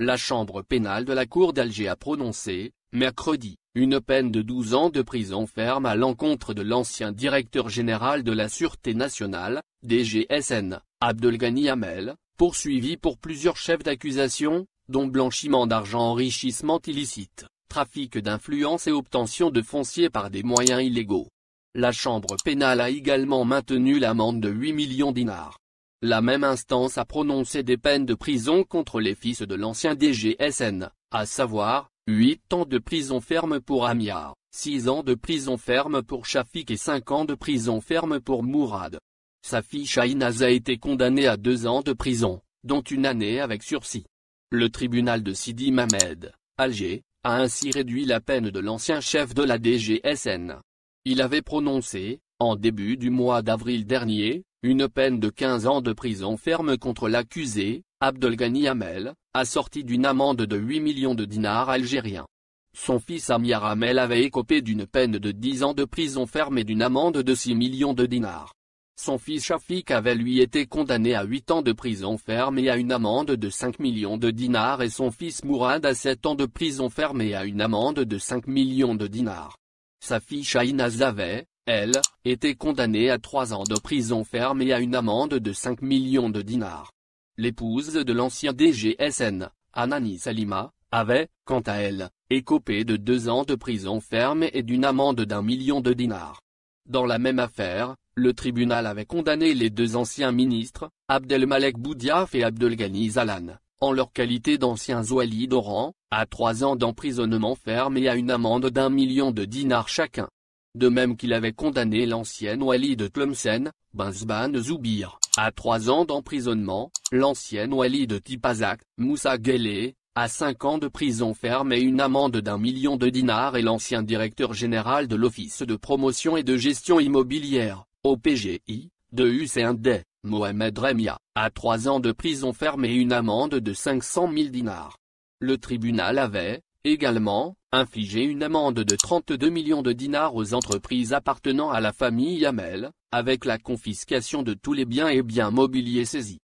La chambre pénale de la Cour d'Alger a prononcé, mercredi, une peine de 12 ans de prison ferme à l'encontre de l'ancien directeur général de la Sûreté nationale, DGSN, Abdelghani Hamel, poursuivi pour plusieurs chefs d'accusation, dont blanchiment d'argent enrichissement illicite, trafic d'influence et obtention de foncier par des moyens illégaux. La Chambre pénale a également maintenu l'amende de 8 millions d'inars. La même instance a prononcé des peines de prison contre les fils de l'ancien DGSN, à savoir, 8 ans de prison ferme pour Amiar, 6 ans de prison ferme pour Shafik et 5 ans de prison ferme pour Mourad. Sa fille Shahinaz a été condamnée à 2 ans de prison, dont une année avec sursis. Le tribunal de Sidi Mamed, Alger, a ainsi réduit la peine de l'ancien chef de la DGSN. Il avait prononcé, en début du mois d'avril dernier, une peine de 15 ans de prison ferme contre l'accusé, Abdelghani Amel, assorti d'une amende de 8 millions de dinars algériens. Son fils Amir Hamel avait écopé d'une peine de 10 ans de prison ferme et d'une amende de 6 millions de dinars. Son fils Shafik avait lui été condamné à 8 ans de prison ferme et à une amende de 5 millions de dinars et son fils Mourad à 7 ans de prison ferme et à une amende de 5 millions de dinars. Sa fille Shaina Zaveh, elle, était condamnée à 3 ans de prison ferme et à une amende de 5 millions de dinars. L'épouse de l'ancien DGSN, Anani Salima, avait, quant à elle, écopé de 2 ans de prison ferme et d'une amende d'un million de dinars. Dans la même affaire, le tribunal avait condamné les deux anciens ministres, Abdelmalek Boudiaf et Abdelghani Zalan, en leur qualité d'anciens oualis d'Oran, à trois ans d'emprisonnement ferme et à une amende d'un million de dinars chacun. De même qu'il avait condamné l'ancienne wali de Tlemcen, Benzban Zoubir, à trois ans d'emprisonnement, l'ancienne wali de Tipazak, Moussa Ghele, à cinq ans de prison ferme et une amende d'un million de dinars et l'ancien directeur général de l'Office de promotion et de gestion immobilière, au PGI, de Hussein Mohamed Remia, a trois ans de prison ferme et une amende de 500 000 dinars. Le tribunal avait, également, infligé une amende de 32 millions de dinars aux entreprises appartenant à la famille Yamel, avec la confiscation de tous les biens et biens mobiliers saisis.